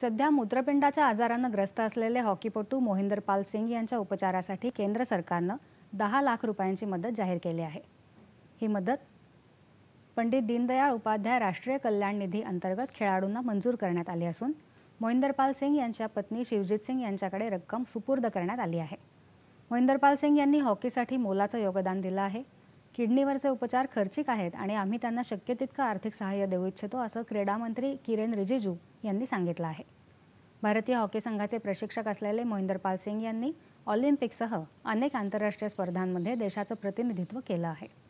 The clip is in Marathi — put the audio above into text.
सध्या मूत्रपिंडाच्या आजारानं ग्रस्त असलेले हॉकीपटू मोहिंदर पाल सिंग यांच्या उपचारासाठी केंद्र सरकारनं दहा लाख रुपयांची मदत जाहीर केली आहे ही मदत पंडित दीनदयाळ उपाध्याय राष्ट्रीय कल्याण निधी अंतर्गत खेळाडूंना मंजूर करण्यात आली असून मोहिंदरपाल सिंग यांच्या पत्नी शिवजीत सिंग यांच्याकडे रक्कम सुपूर्द करण्यात आली आहे मोहिंदरपाल सिंग यांनी हॉकीसाठी मोलाचं योगदान दिलं आहे किडनीवरचे उपचार खर्चिक आहेत आणि आम्ही त्यांना शक्य तितकं आर्थिक सहाय्य देऊ इच्छितो असं क्रीडामंत्री किरेन रिजिजू यांनी सांगितलं आहे भारतीय हॉकी संघाचे प्रशिक्षक असलेले पाल सिंग यांनी ऑलिम्पिकसह अनेक आंतरराष्ट्रीय स्पर्धांमध्ये देशाचं प्रतिनिधित्व केलं आहे